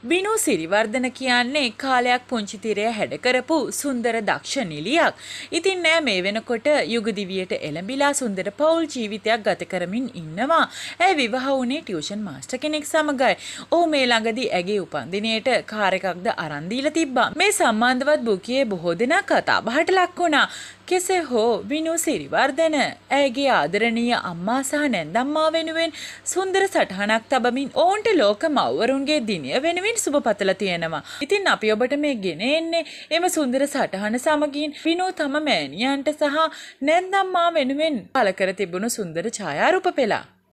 බිනු සිරිවර්ධන කියන්නේ කාලයක් පුංචි තිරය හැඩ කරපු සුන්දර දක්ෂ නිලියක්. ඉතින් නෑ මේ වෙනකොට යුගදිවියට එළඹිලා සුන්දර පෞල් ජීවිතයක් ගත කරමින් ඉන්නවා. ඇය විවාහ වුණේ ටියුෂන් මාස්ටර් කෙනෙක් සමගයි. ඔහු මේ ළඟදී ඇගේ උපන්දිනයට කාර් එකක්ද අරන් දීලා තිබ්බා. මේ සම්බන්ධවත් බුකියේ බොහෝ දෙනා කතා බහට ලක් වුණා. කෙසේ හෝ බිනු සිරිවර්ධන ඇයගේ ආදරණීය අම්මා සහ නැන්දම්මා වෙනුවෙන් සුන්දර සටහනක් තබමින් ඔවුන්ට ලෝක මව්වරුන්ගේ දිනය වෙනුවෙන් වෙනුවෙන් සුබ පතල තියෙනවා. ඉතින් අපි ඔබට මේ ගෙන එන්නේ එම සුන්දර සටහන සමගින් විනෝ තම මෑණියන්ට සහ නැත්නම් මා වෙනුවෙන් පල කර තිබුණු සුන්දර ඡායාරූප පෙළා.